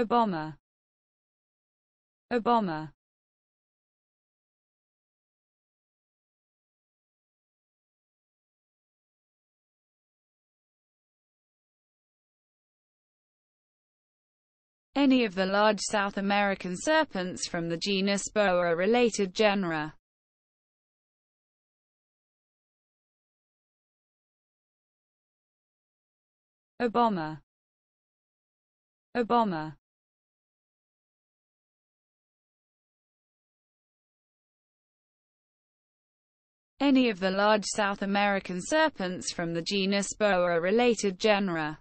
Obama Obama Any of the large South American serpents from the genus Boa-related genera Obama Obama Any of the large South American serpents from the genus Boa related genera.